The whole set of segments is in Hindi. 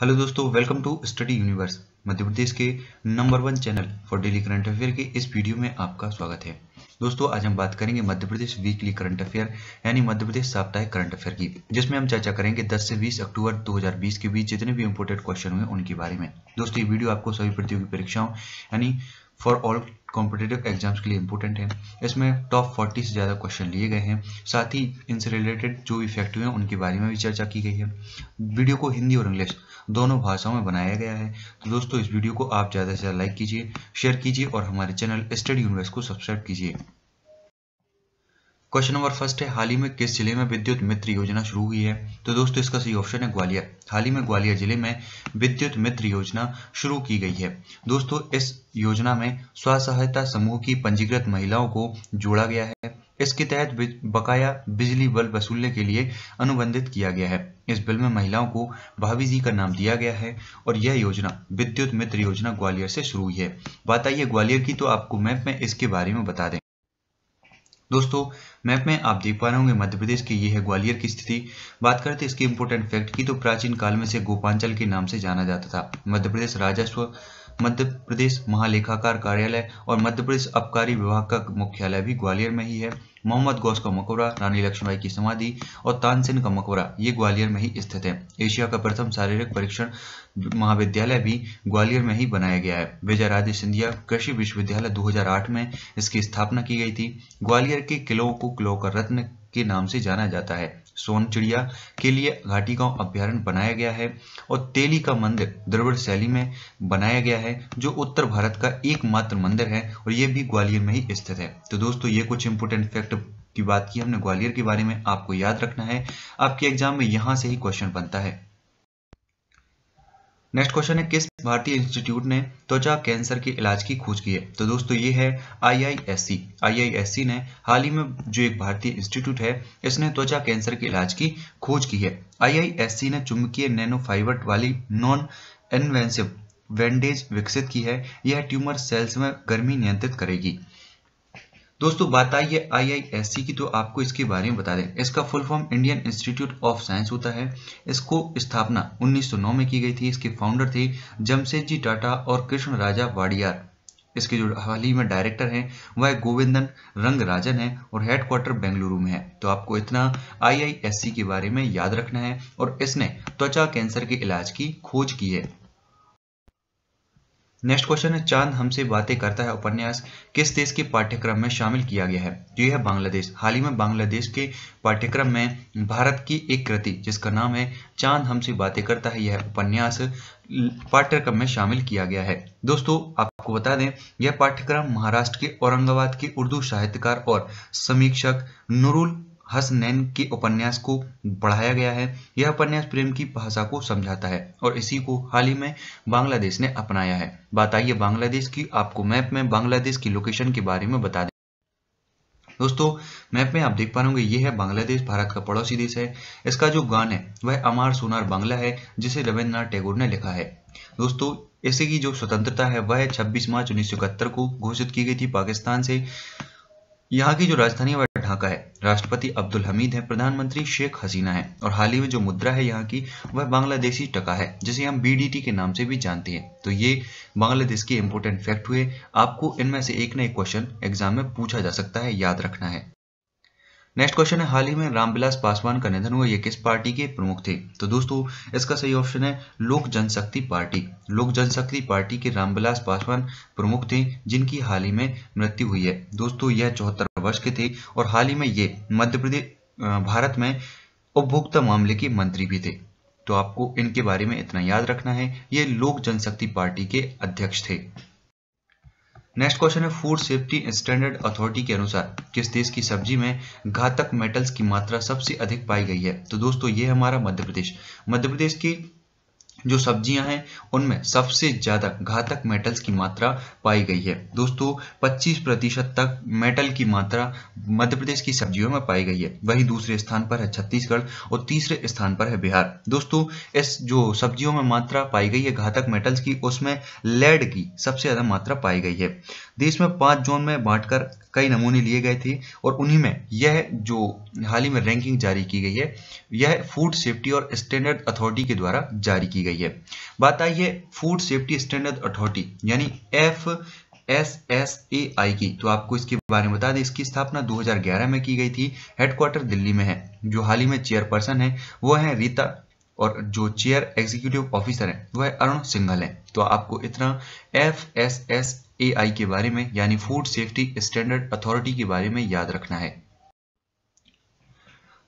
हेलो दोस्तों welcome to study universe Madhya Pradesh के number one channel for daily current affair के इस वीडियो में आपका स्वागत है दोस्तों आज हम बात करेंगे Madhya Pradesh weekly current affair यानी मध्य प्रदेश साप्ताहिक करंट अफेयर की जिसमें हम चर्चा करेंगे 10 से 20 अक्टूबर 2020 के बीच जितने भी इम्पोर्टेंट क्वेश्चन हुए उनके बारे में दोस्तों ये वीडियो आपको सभी प्रतियोगी परीक्षाओं यानी फॉर ऑल कॉम्पिटेटिव एग्जाम्स के लिए इम्पोर्टेंट है इसमें टॉप 40 से ज़्यादा क्वेश्चन लिए गए हैं साथ ही इनसे रिलेटेड जो इफेक्टिव हैं उनके बारे में भी चर्चा की गई है वीडियो को हिंदी और इंग्लिश दोनों भाषाओं में बनाया गया है तो दोस्तों इस वीडियो को आप ज़्यादा से ज़्यादा लाइक कीजिए शेयर कीजिए और हमारे चैनल स्टडी यूनिवर्स को सब्सक्राइब कीजिए क्वेश्चन नंबर फर्स्ट है हाल ही में किस जिले में विद्युत मित्र योजना शुरू हुई है तो दोस्तों इसका सही ऑप्शन है ग्वालियर हाल ही में ग्वालियर जिले में विद्युत मित्र योजना शुरू की गई है दोस्तों इस योजना में स्व सहायता समूह की पंजीकृत महिलाओं को जोड़ा गया है इसके तहत बकाया बिजली बल वसूलने के लिए अनुबंधित किया गया है इस बिल में महिलाओं को भाभी जी का नाम दिया गया है और यह योजना विद्युत मित्र योजना ग्वालियर से शुरू हुई है बात आइए ग्वालियर की तो आपको मैप में इसके बारे में बता दें दोस्तों मैप में आप देख पा रहे होंगे मध्य प्रदेश की ये है ग्वालियर की स्थिति बात करते हैं इसके इम्पोर्टेंट फैक्ट की तो प्राचीन काल में से गोपांचल के नाम से जाना जाता था मध्य प्रदेश राजस्व मध्य प्रदेश महालेखाकार कार्यालय और मध्य प्रदेश अबकारी विभाग का मुख्यालय भी ग्वालियर में ही है मोहम्मद गौस का मकबरा रानी लक्ष्मीबाई की समाधि और तानसेन का मकबरा ये ग्वालियर में ही स्थित है एशिया का प्रथम शारीरिक परीक्षण महाविद्यालय भी ग्वालियर में ही बनाया गया है विजय राधे सिंधिया कृषि विश्वविद्यालय 2008 में इसकी स्थापना की गई थी ग्वालियर के किलों को किलो का रत्न के नाम से जाना जाता है सोन चिड़िया के लिए घाटी गांव अभ्यारण्य बनाया गया है और तेली का मंदिर द्रविड़ शैली में बनाया गया है जो उत्तर भारत का एकमात्र मंदिर है और ये भी ग्वालियर में ही स्थित है तो दोस्तों ये कुछ इंपोर्टेंट फैक्ट की बात की हमने ग्वालियर के बारे में आपको याद रखना है आपके एग्जाम में यहाँ से ही क्वेश्चन बनता है नेक्स्ट क्वेश्चन है किस भारतीय इंस्टीट्यूट ने त्वचा कैंसर के इलाज की खोज की है तो दोस्तों ये है आईआईएससी आईआईएससी ने हाल ही में जो एक भारतीय इंस्टीट्यूट है इसने त्वचा कैंसर के इलाज की खोज की है आईआईएससी ने चुंबकीय नैनो फाइबर वाली नॉन एनवेंसिव वेंडेज विकसित की है यह ट्यूमर सेल्स में गर्मी नियंत्रित करेगी दोस्तों बात आई है आईआईएससी की तो आपको इसके बारे में बता दें इसका full form Indian Institute of Science होता है इसको स्थापना 1909 में की गई थी इसके फाउंडर थे जमशेद जी टाटा और कृष्ण राजा वाडियार इसके जो हाल ही में डायरेक्टर हैं वह गोविंदन रंग राजन है और हेडक्वार्टर बेंगलुरु में है तो आपको इतना आई के बारे में याद रखना है और इसने त्वचा कैंसर के इलाज की खोज की है नेक्स्ट क्वेश्चन है चांद हमसे बातें करता है उपन्यास किस देश के पाठ्यक्रम में शामिल किया गया है जो तो है बांग्लादेश हाल ही में बांग्लादेश के पाठ्यक्रम में भारत की एक कृति जिसका नाम है चांद हमसे बातें करता है यह उपन्यास पाठ्यक्रम में शामिल किया गया है दोस्तों आपको बता दें यह पाठ्यक्रम महाराष्ट्र के औरंगाबाद के उर्दू साहित्यकार और समीक्षक नुरुल हस नैन के उपन्यास को पढ़ाया गया है यह उपन्यास प्रेम की भाषा को समझाता है और इसी को हाल ही में बांग्लादेश ने अपनाया है बात आइए बांग्लादेश की आपको मैप में बांग्लादेश की लोकेशन के बारे में बता दें दोस्तों मैप में आप देख पा होंगे ये है बांग्लादेश भारत का पड़ोसी देश है इसका जो गान है वह अमार सोनार बांग्ला है जिसे रविन्द्रनाथ टैगोर ने लिखा है दोस्तों इसी की जो स्वतंत्रता है वह 26 मार्च उन्नीस को घोषित की गई थी पाकिस्तान से यहाँ की जो राजधानी है वह ढाका है राष्ट्रपति अब्दुल हमीद है प्रधानमंत्री शेख हसीना है और हाल ही में जो मुद्रा है यहाँ की वह बांग्लादेशी टका है जिसे हम बीडीटी के नाम से भी जानते हैं तो ये बांग्लादेश के इंपोर्टेंट फैक्ट हुए आपको इनमें से एक ना एक क्वेश्चन एग्जाम में पूछा जा सकता है याद रखना है नेक्स्ट क्वेश्चन है हाल ही में रामविलास पासवान का निधन हुआ ये किस पार्टी के प्रमुख थे तो दोस्तों इसका सही ऑप्शन है लोक जनशक्ति पार्टी लोक जनशक्ति पार्टी के रामविलास पासवान प्रमुख थे जिनकी हाल ही में मृत्यु हुई है दोस्तों यह चौहत्तर वर्ष के थे और हाल ही में ये मध्य प्रदेश भारत में उपभोक्ता मामले के मंत्री भी थे तो आपको इनके बारे में इतना याद रखना है ये लोक जनशक्ति पार्टी के अध्यक्ष थे नेक्स्ट क्वेश्चन है फूड सेफ्टी स्टैंडर्ड अथॉरिटी के अनुसार किस देश की सब्जी में घातक मेटल्स की मात्रा सबसे अधिक पाई गई है तो दोस्तों ये हमारा मध्य प्रदेश मध्य प्रदेश की जो सब्जियां हैं उनमें सबसे ज़्यादा घातक मेटल्स की मात्रा पाई गई है दोस्तों 25 प्रतिशत तक मेटल की मात्रा मध्य प्रदेश की सब्जियों में पाई गई है वही दूसरे स्थान पर है छत्तीसगढ़ और तीसरे स्थान पर है बिहार दोस्तों इस जो सब्जियों में मात्रा पाई गई है घातक मेटल्स की उसमें लेड की सबसे ज़्यादा मात्रा पाई गई है देश में पांच जोन में बांटकर कई नमूने लिए गए थे और उन्हीं में यह जो हाल ही में रैंकिंग जारी की गई है यह फूड सेफ्टी और स्टैंडर्ड अथॉरिटी के द्वारा जारी की गई है बात आई है फूड सेफ्टी स्टैंडर्ड अथॉरिटी यानी F S S A I की तो आपको इसके बारे में बता दें इसकी स्थापना 2011 में की गई थी हेडक्वार्टर दिल्ली में है जो हाल ही में चेयरपर्सन है वो है रीता और जो चेयर एग्जीक्यूटिव ऑफिसर है वह अरुण सिंघल है तो आपको इतना एफ एस एस एआई के बारे में यानी फूड सेफ्टी स्टैंडर्ड अथॉरिटी के बारे में याद रखना है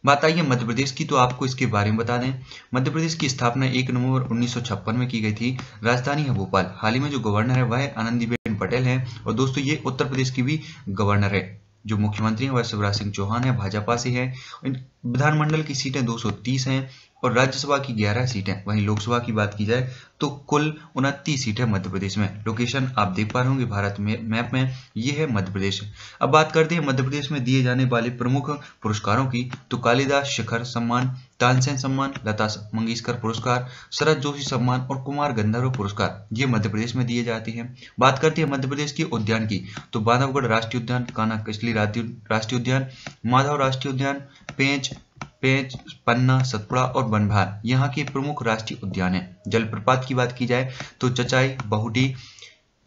बात आइए मध्य प्रदेश की तो आपको इसके बारे में बता दें मध्य प्रदेश की स्थापना 1 नवंबर 1956 में की गई थी राजधानी है भोपाल हाल ही में जो गवर्नर है वह आनंदीबेन पटेल हैं और दोस्तों ये उत्तर प्रदेश की भी गवर्नर है जो मुख्यमंत्री हैं वह शिवराज सिंह चौहान है भाजपा से है विधानमंडल की सीटें 230 हैं और राज्यसभा की 11 सीटें वहीं लोकसभा की बात की जाए तो कुल उनतीस सीटें मध्य प्रदेश में लोकेशन आप देख पा रहे होंगे भारत में मैप में ये है मध्य प्रदेश अब बात करते हैं मध्य प्रदेश में दिए जाने वाले प्रमुख पुरस्कारों की तो कालिदास शिखर सम्मान तानसेन सम्मान लता मंगेशकर पुरस्कार शरद जोशी सम्मान और कुमार गंधर्व पुरस्कार ये मध्य प्रदेश में दिए जाते हैं बात करते हैं मध्य प्रदेश के उद्यान की तो बांधवगढ़ राष्ट्रीय उद्यान काना कचली राष्ट्रीय उद्यान माधव राष्ट्रीय उद्यान पेंच पेंच पन्ना सतपुड़ा और बनभार यहाँ के प्रमुख राष्ट्रीय उद्यान है जलप्रपात की बात की जाए तो चचाई बहुटी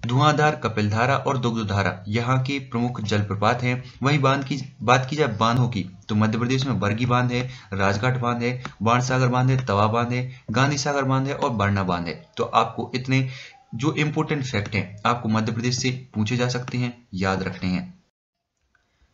धुआंधार कपिलधारा और दुग्धधारा यहाँ के प्रमुख जलप्रपात हैं वहीं बांध की बात की जाए बांधों की तो मध्य प्रदेश में बरगी बांध है राजघाट बांध है बाण सागर बांध है तवा बांध है गांधी सागर बांध है और बरना बांध है तो आपको इतने जो इम्पोर्टेंट फैक्ट हैं आपको मध्य प्रदेश से पूछे जा सकते हैं याद रखने हैं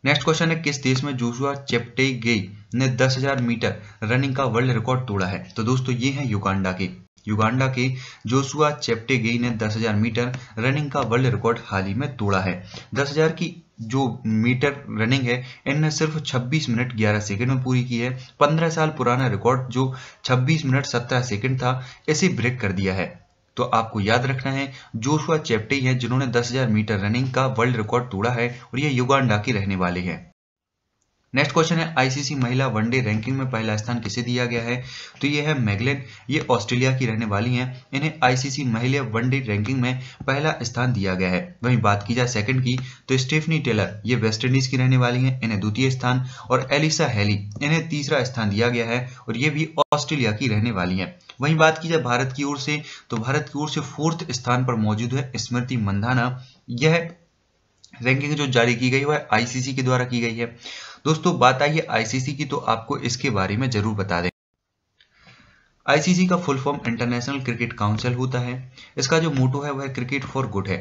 नेक्स्ट क्वेश्चन है किस देश में जोशुआ चेप्टे गई ने 10,000 मीटर रनिंग का वर्ल्ड रिकॉर्ड तोड़ा है तो दोस्तों ये है युगांडा के युगांडा के जोशुआ चेप्टे गई ने 10,000 मीटर रनिंग का वर्ल्ड रिकॉर्ड हाल ही में तोड़ा है 10,000 की जो मीटर रनिंग है इनने सिर्फ 26 मिनट 11 सेकंड में पूरी की है 15 साल पुराना रिकॉर्ड जो 26 मिनट 17 सेकंड था इसे ब्रेक कर दिया है तो आपको याद रखना है जोशुआ चैप्टे है जिन्होंने 10,000 मीटर रनिंग का वर्ल्ड रिकॉर्ड तोड़ा है और ये युगांडा की रहने वाली है नेक्स्ट क्वेश्चन है आईसीसी महिला वनडे रैंकिंग में पहला स्थान किसे दिया गया है तो ये है मैगलेन ये ऑस्ट्रेलिया की रहने वाली हैं इन्हें आईसीसी महिला वनडे रैंकिंग में पहला स्थान दिया गया है वहीं बात की जाए सेकंड की तो स्टेफनी टेलर ये वेस्ट इंडीज की रहने वाली हैं इन्हें द्वितीय स्थान और एलिसा हैली इन्हें तीसरा स्थान दिया गया है और ये भी ऑस्ट्रेलिया की रहने वाली है वहीं बात की जाए भारत की ओर से तो भारत की ओर से फोर्थ स्थान पर मौजूद है स्मृति मंधाना यह रैंकिंग जो जारी की गई है आईसीसी के द्वारा की गई है दोस्तों बात आई है आईसीसी की तो आपको इसके बारे में जरूर बता दें आईसीसी का full form International Cricket Council होता है इसका जो मोटो है वह क्रिकेट फॉर गुड है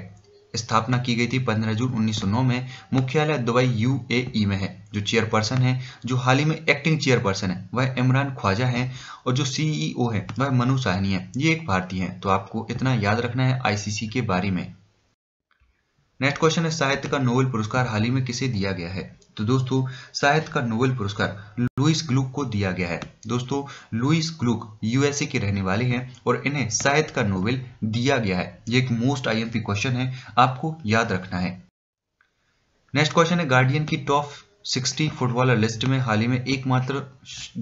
स्थापना की गई थी 15 जून 1909 में मुख्यालय दुबई यूएई e में है जो चेयरपर्सन है जो हाल ही में एक्टिंग चेयरपर्सन है वह इमरान ख्वाजा है और जो सीईओ e है वह मनु साहनी है ये एक भारतीय है तो आपको इतना याद रखना है आईसीसी के बारे में नेक्स्ट क्वेश्चन है साहित्य का नोबेल पुरस्कार हाल ही में किसे दिया गया है तो दोस्तों साहित्य का नोबेल पुरस्कार लुइस ग्लुक को दिया गया है दोस्तों लुइस ग्लूक यूएसए के रहने वाले हैं और इन्हें साहित्य का नोबेल दिया गया है ये एक मोस्ट आईएमपी क्वेश्चन है आपको याद रखना है नेक्स्ट क्वेश्चन है गार्डियन की टॉप 60 फुटबॉलर लिस्ट में हाल ही में एकमात्र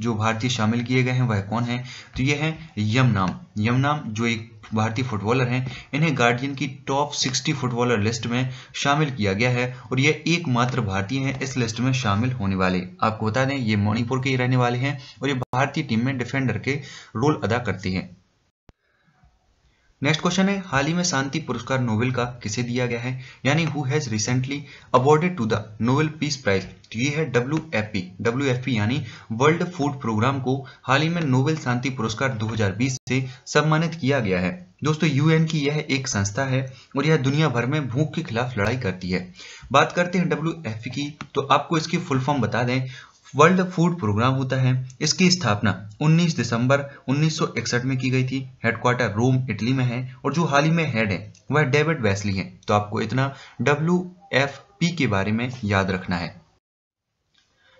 जो भारतीय शामिल किए गए हैं वह कौन है तो ये हैं यमनाम यमनाम जो एक भारतीय फुटबॉलर हैं इन्हें गार्डियन की टॉप 60 फुटबॉलर लिस्ट में शामिल किया गया है और यह एकमात्र भारतीय हैं इस लिस्ट में शामिल होने वाले आपको बता दें ये मणिपुर के ही रहने वाले हैं और ये भारतीय टीम में डिफेंडर के रोल अदा करती हैं नेक्स्ट क्वेश्चन है हाल ही में शांति पुरस्कार नोबेल का किसे दिया गया है यानी who has recently awarded to the Nobel peace prize ये है W F P W F P यानी वर्ल्ड फूड प्रोग्राम को हाल ही में नोबेल शांति पुरस्कार 2020 से सम्मानित किया गया है दोस्तों यूएन की यह एक संस्था है और यह दुनिया भर में भूख के खिलाफ लड़ाई करती है बात करते हैं डब्ल्यू एफ की तो आपको इसकी फुल फॉर्म बता दें वर्ल्ड फूड प्रोग्राम होता है इसकी स्थापना 19 दिसंबर 1961 में की गई थी हेडक्वार्टर रोम इटली में है और जो हाल ही में हेड है वह डेविड वेस्ली है तो आपको इतना डब्ल्यू एफ पी के बारे में याद रखना है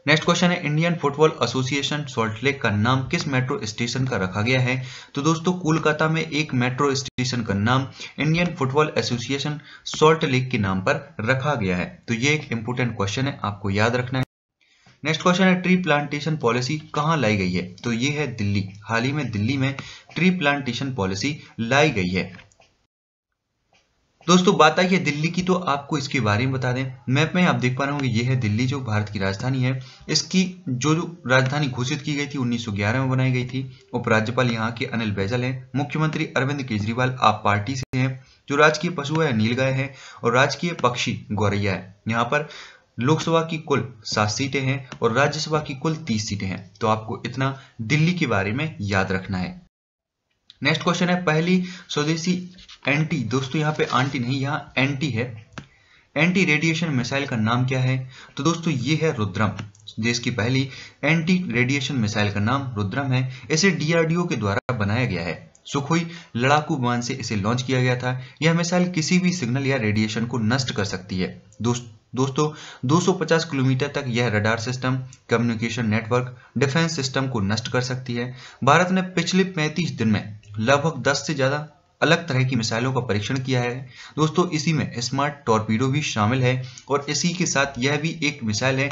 नेक्स्ट क्वेश्चन है Indian football association salt lake का नाम किस मेट्रो स्टेशन का रखा गया है तो दोस्तों कोलकाता में एक मेट्रो स्टेशन का नाम Indian football association salt lake के नाम पर रखा गया है तो ये एक इंपॉर्टेंट क्वेश्चन है आपको याद रखना है नेक्स्ट क्वेश्चन है ट्री प्लांटेशन पॉलिसी कहाँ लाई गई है तो ये है दिल्ली हाल ही में दिल्ली में ट्री प्लांटेशन पॉलिसी लाई गई है दोस्तों बात आई है दिल्ली की तो आपको इसके बारे में बता दें मैप में आप देख पा रहे होंगे ये है दिल्ली जो भारत की राजधानी है इसकी जो जो राजधानी घोषित की गई थी 1911 में बनाई गई थी उपराज्यपाल यहाँ के अनिल बैजल हैं मुख्यमंत्री अरविंद केजरीवाल आप पार्टी से हैं जो राजकीय पशु है नीलगाय है और राजकीय पक्षी गौरैया है यहाँ पर लोकसभा की कुल सात सीटें हैं और राज्यसभा की कुल तीस सीटें हैं तो आपको इतना दिल्ली के बारे में याद रखना है नेक्स्ट क्वेश्चन है पहली स्वदेशी एंटी दोस्तों यहाँ पे आंटी नहीं यहाँ एंटी है एंटी रेडिएशन मिसाइल का नाम क्या है तो दोस्तों ये है रुद्रम देश की पहली एंटी रेडिएशन मिसाइल का नाम रुद्रम है इसे डीआरडीओ के द्वारा बनाया गया है सुखोई लड़ाकू विमान से इसे लॉन्च किया गया था यह मिसाइल किसी भी सिग्नल या रेडिएशन को नष्ट कर सकती है दोस्तों दोस्तों 250 किलोमीटर तक यह radar system communication network defence system को नष्ट कर सकती है भारत ने पिछले 35 दिन में लगभग 10 से ज़्यादा अलग तरह की मिसाइलों का परीक्षण किया है दोस्तों इसी में स्मार्ट टॉर्पीडो भी शामिल है और इसी के साथ यह भी एक मिसाइल है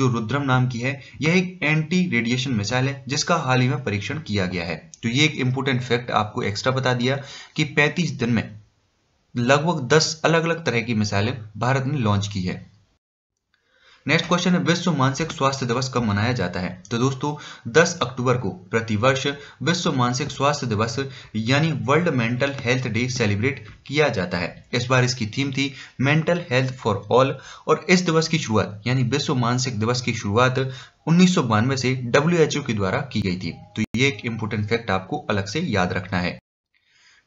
जो रुद्रम नाम की है यह एक एंटी रेडिएशन मिसाइल है जिसका हाल ही में परीक्षण किया गया है तो ये एक इम्पोर्टेंट फैक्ट आपको एक्स्ट्रा बता दिया कि 35 दिन में लगभग 10 अलग अलग तरह की मिसाइलें भारत ने लॉन्च की है नेक्स्ट क्वेश्चन है विश्व मानसिक स्वास्थ्य दिवस कब मनाया जाता है तो दोस्तों 10 अक्टूबर को प्रतिवर्ष विश्व मानसिक स्वास्थ्य दिवस यानी world mental health day celebrate किया जाता है इस बार इसकी थीम थी मेंटल हेल्थ फॉर ऑल और इस दिवस की शुरुआत यानी विश्व मानसिक दिवस की शुरुआत उन्नीस से डब्ल्यू के द्वारा की गई थी तो ये एक इंपोर्टेंट फैक्ट आपको अलग से याद रखना है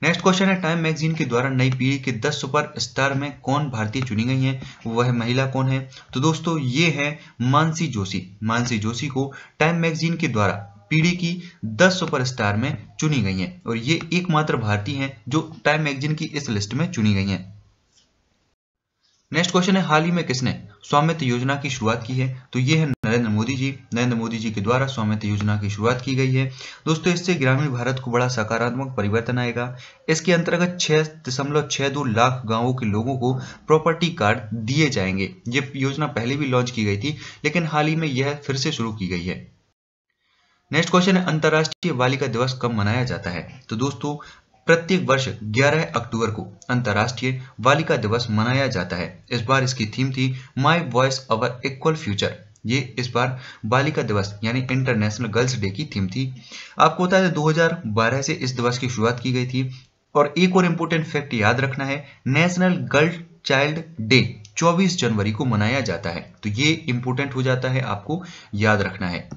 नेक्स्ट क्वेश्चन है टाइम मैगजीन के द्वारा नई पीढ़ी के 10 सुपर स्टार में कौन भारतीय चुनी गई हैं वह महिला कौन है तो दोस्तों ये है मानसी जोशी मानसी जोशी को टाइम मैगजीन के द्वारा पीढ़ी की 10 स्टार में चुनी गई हैं और ये एकमात्र भारतीय हैं जो टाइम मैगजीन की इस लिस्ट में चुनी गई हैं नेक्स्ट क्वेश्चन है हाल ही में किसने स्वामित्व योजना की शुरुआत की है तो ये है नरेंद्र मोदी जी नरेंद्र मोदी जी के द्वारा स्वामित्व योजना की शुरुआत की गई है दोस्तों इससे ग्रामीण भारत को बड़ा सकारात्मक परिवर्तन आएगा इसके अंतर्गत छह दशमलव छह दो लाख गांवों के लोगों को प्रॉपर्टी कार्ड दिए जाएंगे ये योजना पहले भी लॉन्च की गई थी लेकिन हाल ही में यह फिर से शुरू की गई है नेक्स्ट क्वेश्चन है अंतर्राष्ट्रीय बालिका दिवस कब मनाया जाता है तो दोस्तों प्रत्येक वर्ष 11 अक्टूबर को अंतर्राष्ट्रीय बालिका दिवस मनाया जाता है इस बार इसकी थीम थी my voice our equal future ये इस बार बालिका दिवस यानी इंटरनेशनल गर्ल्स डे की थीम थी आपको बता दें 2012 से इस दिवस की शुरुआत की गई थी और एक और इम्पोर्टेंट फैक्ट याद रखना है नेशनल गर्ल चाइल्ड डे 24 जनवरी को मनाया जाता है तो ये इंपोर्टेंट हो जाता है आपको याद रखना है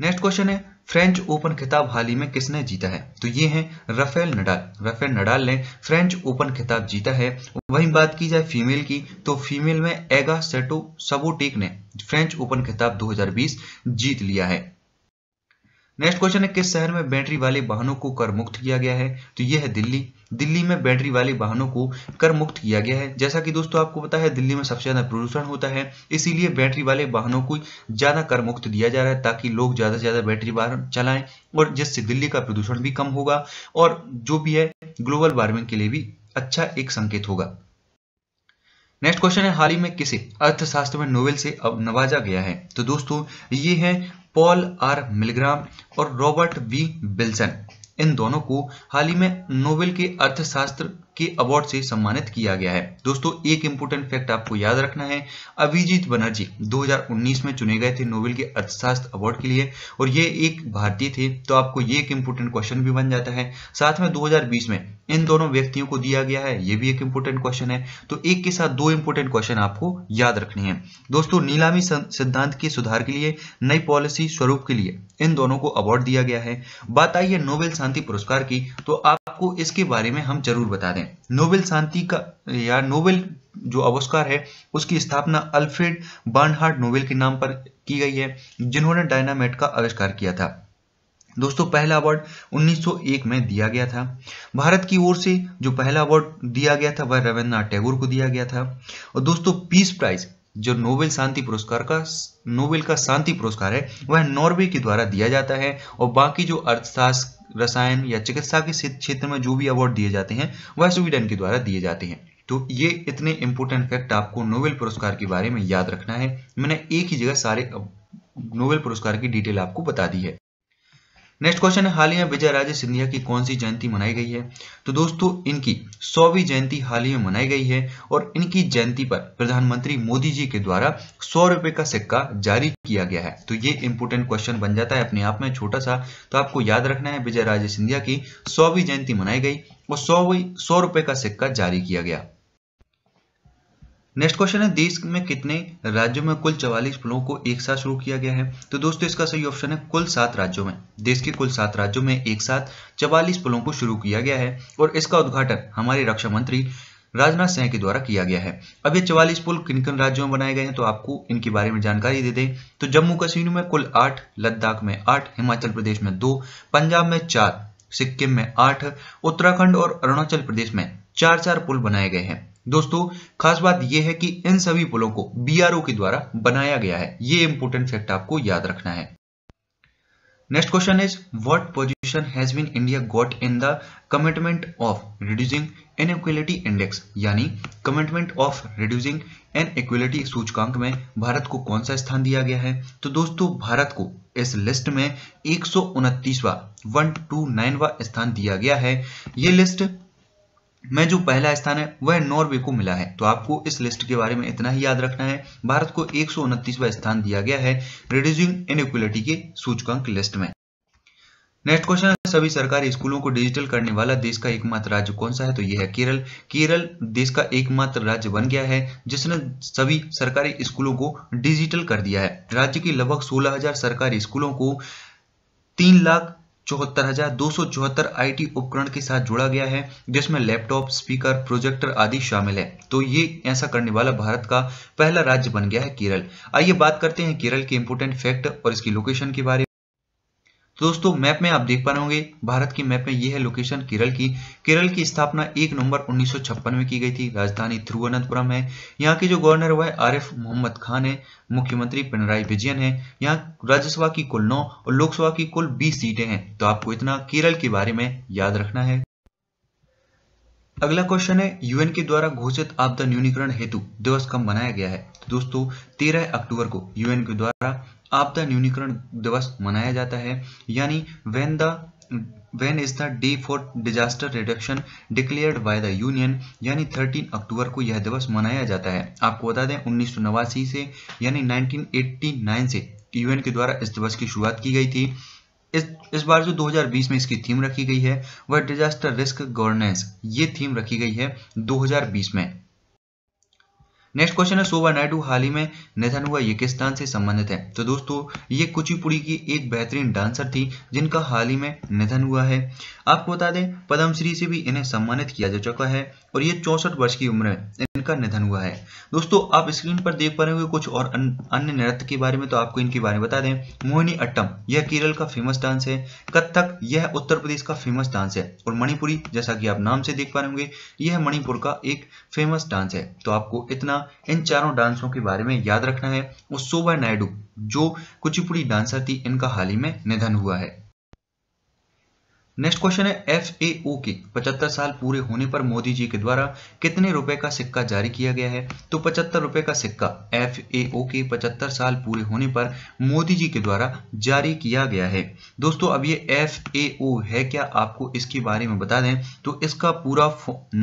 नेक्स्ट क्वेश्चन है फ्रेंच ओपन खिताब हाल ही में किसने जीता है तो ये हैं राफेल नडाल रफेल नडाल ने फ्रेंच ओपन खिताब जीता है वहीं बात की जाए फीमेल की तो फीमेल में एगा सेटो सबोटेक ने फ्रेंच ओपन खिताब 2020 जीत लिया है नेक्स्ट क्वेश्चन है किस शहर में बैटरी वाले वाहनों को कर मुक्त किया गया है तो यह है दिल्ली दिल्ली में बैटरी वाले वाहनों को कर मुक्त किया गया है जैसा कि दोस्तों आपको पता है दिल्ली में सबसे ज्यादा प्रदूषण होता है इसीलिए बैटरी वाले वाहनों को ज्यादा कर मुक्त दिया जा रहा है ताकि लोग ज्यादा से ज्यादा बैटरी वाहन चलाएं और जिससे दिल्ली का प्रदूषण भी कम होगा और जो भी है ग्लोबल वार्मिंग के लिए भी अच्छा एक संकेत होगा नेक्स्ट क्वेश्चन है हाल ही में किसे अर्थशास्त्र में नोवेल से अब नवाजा गया है तो दोस्तों ये है पॉल आर मिलग्राम और रॉबर्ट वी बिल्सन इन दोनों को हाल ही में नोबेल के अर्थशास्त्र के अवार्ड से सम्मानित किया गया है दोस्तों एक इंपोर्टेंट फैक्ट आपको याद रखना है अभिजीत बनर्जी 2019 में चुने गए थे नोबेल के अर्थशास्त्र अवार्ड के लिए और ये एक भारतीय थे तो आपको ये एक इंपोर्टेंट क्वेश्चन भी बन जाता है साथ में 2020 में इन दोनों व्यक्तियों को दिया गया है ये भी एक इंपोर्टेंट क्वेश्चन है तो एक के साथ दो इंपोर्टेंट क्वेश्चन आपको याद रखने हैं दोस्तों नीलामी सिद्धांत के सुधार के लिए नई पॉलिसी स्वरूप के लिए इन दोनों को अवार्ड दिया गया है बात आई है नोबेल शांति पुरस्कार की तो आपको इसके बारे में हम जरूर बता दें हैं नोबेल शांति का या नोबेल जो अवस्कार है उसकी स्थापना अल्फ्रेड बर्नहार्ड नोबेल के नाम पर की गई है जिन्होंने डायनामाइट का आविष्कार किया था दोस्तों पहला अवार्ड 1901 में दिया गया था भारत की ओर से जो पहला अवार्ड दिया गया था वह रविन्द्रनाथ टैगोर को दिया गया था और दोस्तों पीस प्राइज जो नोबेल शांति पुरस्कार का नोबेल का शांति पुरस्कार है वह नॉर्वे के द्वारा दिया जाता है और बाकी जो अर्थशास्त्र रसायन या चिकित्सा के क्षेत्र में जो भी अवार्ड दिए जाते हैं वह स्वीडन के द्वारा दिए जाते हैं तो ये इतने इंपोर्टेंट फैक्ट आपको नोबेल पुरस्कार के बारे में याद रखना है मैंने एक ही जगह सारे नोबेल पुरस्कार की डिटेल आपको बता दी है नेक्स्ट क्वेश्चन है हाल ही में विजय राजे सिंधिया की कौन सी जयंती मनाई गई है तो दोस्तों इनकी सौवीं जयंती हाल ही में मनाई गई है और इनकी जयंती पर प्रधानमंत्री मोदी जी के द्वारा सौ रुपए का सिक्का जारी किया गया है तो ये इंपोर्टेंट क्वेश्चन बन जाता है अपने आप में छोटा सा तो आपको याद रखना है विजय राजे सिंधिया की सौवीं जयंती मनाई गई और सौवीं सौ रुपए का सिक्का जारी किया गया नेक्स्ट क्वेश्चन है देश में कितने राज्यों में कुल चवालीस पुलों को एक साथ शुरू किया गया है तो दोस्तों इसका सही ऑप्शन है कुल सात राज्यों में देश के कुल सात राज्यों में एक साथ चवालीस पुलों को शुरू किया गया है और इसका उद्घाटन हमारे रक्षा मंत्री राजनाथ सिंह के द्वारा किया गया है अब ये चवालीस पुल किन किन राज्यों में बनाए गए हैं तो आपको इनके बारे में जानकारी दे दें तो जम्मू कश्मीर में कुल आठ लद्दाख में आठ हिमाचल प्रदेश में दो पंजाब में चार सिक्किम में आठ उत्तराखंड और अरुणाचल प्रदेश में चार चार पुल बनाए गए हैं दोस्तों खास बात यह है कि इन सभी पुलों को बीआरओ के द्वारा बनाया गया है ये इंपोर्टेंट फैक्ट आपको याद रखना है next question is what position has been India got in the commitment of reducing inequality index यानी कमिटमेंट ऑफ रिड्यूसिंग इनइक्वलिटी सूचकांक में भारत को कौन सा स्थान दिया गया है तो दोस्तों भारत को इस लिस्ट में एक सौ उनतीसवा वन टू नाइनवा स्थान दिया गया है ये लिस्ट में जो पहला स्थान है वह नॉर्वे को मिला है तो आपको इस लिस्ट के बारे में इतना ही याद रखना है भारत को एक स्थान दिया गया है रिड्यूसिंग इनक्वलिटी के सूचकांक लिस्ट में नेक्स्ट क्वेश्चन है सभी सरकारी स्कूलों को डिजिटल करने वाला देश का एकमात्र राज्य कौन सा है तो यह है केरल केरल देश का एकमात्र राज्य बन गया है जिसने सभी सरकारी स्कूलों को डिजिटल कर दिया है राज्य के लगभग 16000 सरकारी स्कूलों को तीन लाख चौहत्तर हजार दो सौ चौहत्तर आई उपकरण के साथ जोड़ा गया है जिसमें लैपटॉप स्पीकर प्रोजेक्टर आदि शामिल है तो ये ऐसा करने वाला भारत का पहला राज्य बन गया है केरल आइए बात करते हैं केरल के इंपोर्टेंट फैक्ट और इसकी लोकेशन के बारे में दोस्तों मैप में आप देख पा रहे होंगे भारत की मैप में यह है लोकेशन केरल की केरल की स्थापना एक नवंबर उन्नीस में की गई थी राजधानी थिरुवनंतपुरम है यहाँ के जो गवर्नर हुआ है आरिफ मोहम्मद खान है मुख्यमंत्री पिनराई विजयन है यहाँ राज्यसभा की कुल नौ और लोकसभा की कुल बीस सीटें हैं तो आपको इतना केरल के बारे में याद रखना है अगला क्वेश्चन है यूएन के द्वारा घोषित आपदा न्यूनीकरण हेतु दिवस कब मनाया गया है तो दोस्तों 13 अक्टूबर को यूएन के द्वारा आपदा न्यूनीकरण दिवस मनाया जाता है यानी when the when is the day for disaster reduction declared by the union यानी 13 अक्टूबर को यह दिवस मनाया जाता है आपको बता दें उन्नीस से यानी 1989 से यूएन के द्वारा इस दिवस की शुरुआत की गई थी इस इस बार जो 2020 में इसकी थीम रखी गई है वह डिजास्टर रिस्क गवर्नेंस ये थीम रखी गई है 2020 में नेक्स्ट क्वेश्चन है सोवा नायडू हाल ही में निधन हुआ ये किस से संबंधित है तो दोस्तों ये कुचिपुड़ी की एक बेहतरीन डांसर थी जिनका हाल ही में निधन हुआ है आपको बता दें पद्मश्री से भी इन्हें सम्मानित किया जा चुका है और ये चौसठ वर्ष की उम्र है जिनका निधन हुआ है दोस्तों आप स्क्रीन पर देख पा रहे होंगे कुछ और अन्य नृत्य के बारे में तो आपको इनके बारे में बता दें मोहिनी अट्टम यह केरल का फेमस डांस है कथक यह उत्तर प्रदेश का फेमस डांस है और मणिपुरी जैसा कि आप नाम से देख पा रहे होंगे यह मणिपुर का एक फेमस डांस है तो आपको इतना इन चारों डांसों के बारे में याद रखना है और सोबा नायडू जो कुचिपुड़ी डांसर थी इनका हाल ही में निधन हुआ है नेक्स्ट क्वेश्चन है एफ ए ओ के पचहत्तर साल पूरे होने पर मोदी जी के द्वारा कितने रुपए का सिक्का जारी किया गया है तो पचहत्तर रुपए का सिक्का एफ ए ओ के पचहत्तर साल पूरे होने पर मोदी जी के द्वारा जारी किया गया है दोस्तों अब ये एफ ए ओ है क्या आपको इसके बारे में बता दें तो इसका पूरा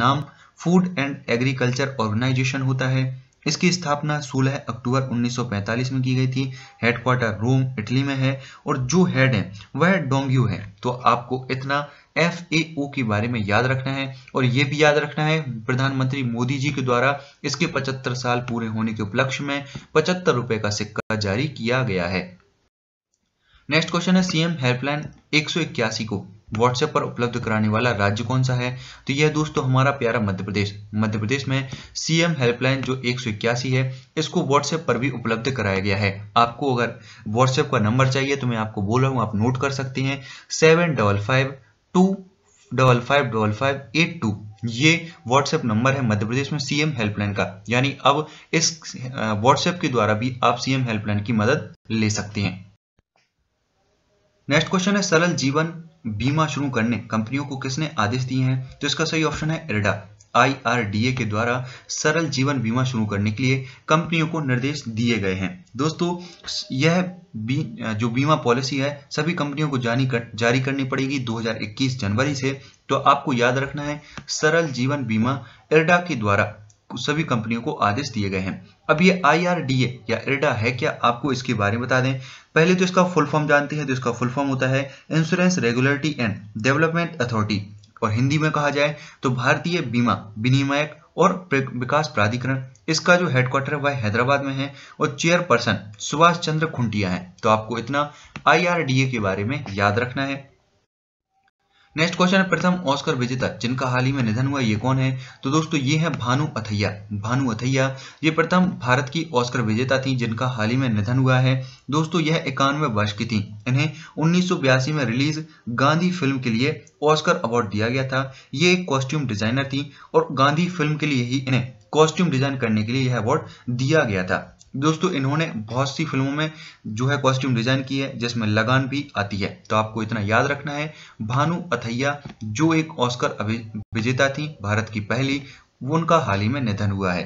नाम फूड एंड एग्रीकल्चर ऑर्गेनाइजेशन होता है इसकी स्थापना 16 अक्टूबर 1945 में की गई थी हेडक्वार्टर रोम इटली में है और जो हेड है वह डोंग्यू है तो आपको इतना एफ के बारे में याद रखना है और यह भी याद रखना है प्रधानमंत्री मोदी जी के द्वारा इसके 75 साल पूरे होने के उपलक्ष्य में पचहत्तर रुपए का सिक्का जारी किया गया है नेक्स्ट क्वेश्चन है सीएम हेल्पलाइन एक को व्हाट्सएप पर उपलब्ध कराने वाला राज्य कौन सा है तो यह दोस्तों हमारा प्यारा मध्य प्रदेश मध्य प्रदेश में सीएम हेल्पलाइन जो एक है इसको व्हाट्सएप पर भी उपलब्ध कराया गया है आपको अगर व्हाट्सएप का नंबर चाहिए तो मैं आपको बोल रहा हूँ आप नोट कर सकते हैं seven double five two double five double five eight two ये व्हाट्सएप नंबर है मध्य प्रदेश में सीएम हेल्पलाइन का यानी अब इस व्हाट्सएप के द्वारा भी आप सीएम हेल्पलाइन की मदद ले सकते हैं नेक्स्ट क्वेश्चन है सरल जीवन बीमा शुरू करने कंपनियों को किसने आदेश दिए हैं तो इसका सही ऑप्शन है इरडा आईआरडीए के द्वारा सरल जीवन बीमा शुरू करने के लिए कंपनियों को निर्देश दिए गए हैं दोस्तों यह बी, जो बीमा पॉलिसी है सभी कंपनियों को जारी कर, जारी करनी पड़ेगी 2021 जनवरी से तो आपको याद रखना है सरल जीवन बीमा इरडा के द्वारा सभी कंपनियों को आदेश दिए गए हैं अब ये आईआरडीए या इरडा है क्या आपको इसके बारे में बता दें पहले तो इसका फुल फॉर्म जानते हैं तो इसका फुल फॉर्म होता है insurance regulatory and development authority और हिंदी में कहा जाए तो भारतीय बीमा विनिमयक और विकास प्राधिकरण इसका जो हेडक्वार्टर है वह हैदराबाद में है और चेयरपर्सन सुभाष चंद्र खुंटिया है तो आपको इतना आईआरडीए के बारे में याद रखना है नेक्स्ट क्वेश्चन है प्रथम ऑस्कर विजेता जिनका हाल ही में निधन हुआ ये कौन है तो दोस्तों ये है भानु अथैया भानु अथैया ये प्रथम भारत की ऑस्कर विजेता थी जिनका हाल ही में निधन हुआ है दोस्तों यह इक्यानवे वर्ष की थी इन्हें उन्नीस में रिलीज गांधी फिल्म के लिए ऑस्कर अवार्ड दिया गया था ये एक कॉस्ट्यूम डिजाइनर थी और गांधी फिल्म के लिए ही इन्हें कॉस्ट्यूम डिजाइन करने के लिए यह अवार्ड दिया गया था दोस्तों इन्होंने बहुत सी फिल्मों में जो है कॉस्ट्यूम डिजाइन की है जिसमें लगान भी आती है तो आपको इतना याद रखना है भानु अथैया जो एक ऑस्कर विजेता थी भारत की पहली वो उनका हाल ही में निधन हुआ है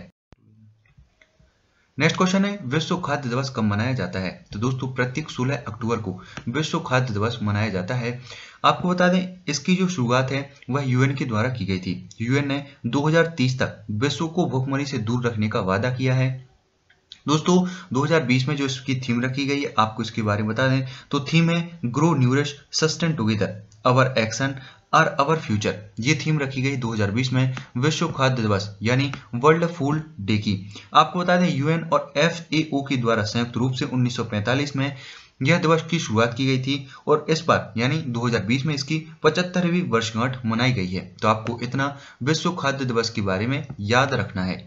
नेक्स्ट क्वेश्चन है विश्व खाद्य दिवस कब मनाया जाता है तो दोस्तों प्रत्येक 16 अक्टूबर को विश्व खाद्य दिवस मनाया जाता है आपको बता दें इसकी जो शुरुआत है वह यूएन के द्वारा की गई थी यूएन ने 2030 तक विश्व को भूखमरी से दूर रखने का वादा किया है दोस्तों 2020 में जो इसकी थीम रखी गई है आपको इसके बारे में बता दें तो थीम है grow nourish sustain together our action और अवर फ्यूचर ये थीम रखी गई 2020 में विश्व खाद्य दिवस यानी वर्ल्ड फूड डे की आपको बता दें यूएन और एफएओ के द्वारा संयुक्त रूप से 1945 में यह दिवस की शुरुआत की गई थी और इस बार यानी 2020 में इसकी पचहत्तरवीं वर्षगांठ मनाई गई है तो आपको इतना विश्व खाद्य दिवस के बारे में याद रखना है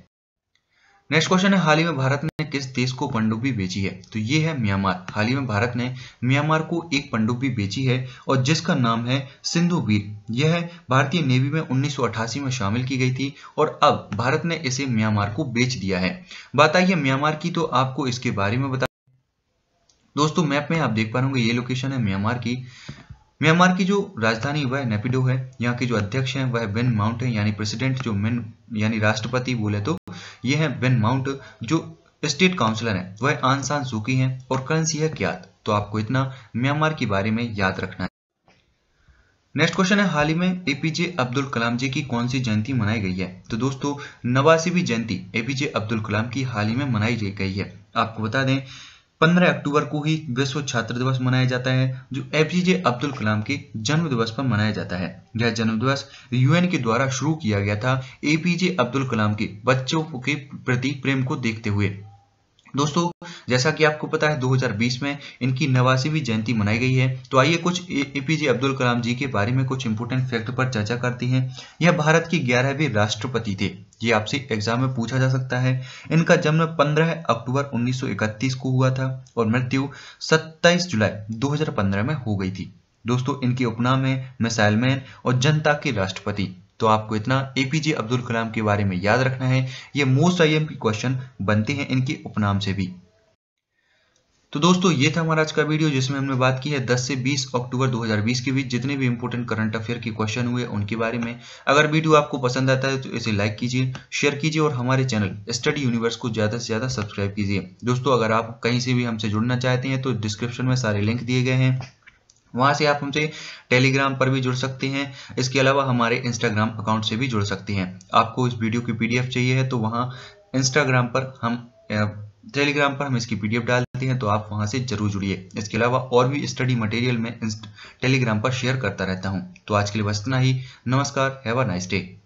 नेक्स्ट क्वेश्चन है हाल ही में भारत ने किस देश को पंडुबी बेची है तो ये है म्यांमार हाल ही में भारत ने म्यांमार को एक पंडुबी बेची है और जिसका नाम है सिंधु वीर यह भारतीय नेवी में 1988 में शामिल की गई थी और अब भारत ने इसे म्यांमार को बेच दिया है बताइए म्यांमार की तो आपको इसके बारे में बता दोस्तों मैप में आप देख पा रहे ये लोकेशन है म्यांमार की म्यांमार की जो राजधानी वह नेपिडो है यहाँ के जो अध्यक्ष है वह बिन माउंट है यानी प्रेसिडेंट जो मिन यानी राष्ट्रपति बोले तो ये है वेन माउंट जो स्टेट काउंसिलर है वह आनसान सुकी है और करेंसी है क्या तो आपको इतना म्यांमार के बारे में याद रखना है नेक्स्ट क्वेश्चन है हाल ही में एपीजे अब्दुल कलाम जी की कौन सी जयंती मनाई गई है तो दोस्तों नवासीवी जयंती एपीजे अब्दुल कलाम की हाल ही में मनाई गई है आपको बता दें 15 अक्टूबर को ही विश्व छात्र दिवस मनाया जाता है जो एपीजे अब्दुल कलाम के जन्म दिवस पर मनाया जाता है यह जन्म दिवस यूएन के द्वारा शुरू किया गया था एपीजे अब्दुल कलाम के बच्चों के प्रति प्रेम को देखते हुए दोस्तों जैसा कि आपको पता है 2020 में इनकी नवासीवी जयंती मनाई गई है तो आइए कुछ एपीजे अब्दुल कलाम जी के बारे में कुछ इंपोर्टेंट फैक्ट पर चर्चा करते हैं यह भारत की ग्यारहवीं राष्ट्रपति थे ये आपसे एग्जाम में पूछा जा सकता है इनका जन्म 15 अक्टूबर 1931 को हुआ था और मृत्यु 27 जुलाई 2015 में हो गई थी दोस्तों इनके उपनाम है मिसाइलमैन और जनता के राष्ट्रपति तो आपको इतना एपीजे अब्दुल कलाम के बारे में याद रखना है ये मोस्ट आई क्वेश्चन बनते हैं इनके उपनाम से भी तो दोस्तों ये था हमारा आज का वीडियो जिसमें हमने बात की है 10 से 20 अक्टूबर 2020 के बीच जितने भी इंपॉर्टेंट करंट अफेयर के क्वेश्चन हुए उनके बारे में अगर वीडियो आपको पसंद आता है तो इसे लाइक कीजिए शेयर कीजिए और हमारे चैनल स्टडी यूनिवर्स को ज़्यादा से ज़्यादा सब्सक्राइब कीजिए दोस्तों अगर आप कहीं से भी हमसे जुड़ना चाहते हैं तो डिस्क्रिप्शन में सारे लिंक दिए गए हैं वहां से आप हमसे टेलीग्राम पर भी जुड़ सकते हैं इसके अलावा हमारे इंस्टाग्राम अकाउंट से भी जुड़ सकते हैं आपको इस वीडियो की पीडीएफ चाहिए है तो वहाँ इंस्टाग्राम पर हम टेलीग्राम पर हम इसकी पीडीएफ डाल देते हैं तो आप वहां से जरूर जुड़िए इसके अलावा और भी स्टडी मटेरियल मैं टेलीग्राम पर शेयर करता रहता हूँ तो आज के लिए बस इतना ही नमस्कार हैव अ नाइस डे